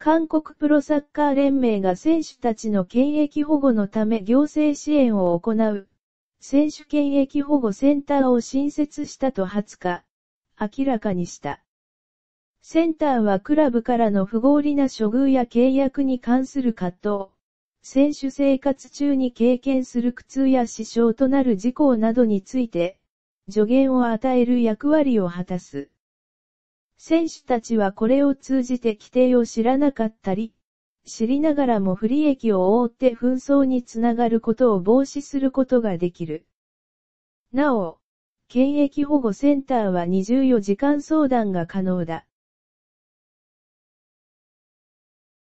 韓国プロサッカー連盟が選手たちの権益保護のため行政支援を行う、選手権益保護センターを新設したと20日、明らかにした。センターはクラブからの不合理な処遇や契約に関する葛藤、選手生活中に経験する苦痛や支障となる事項などについて、助言を与える役割を果たす。選手たちはこれを通じて規定を知らなかったり、知りながらも不利益を覆って紛争につながることを防止することができる。なお、検疫保護センターは24時間相談が可能だ。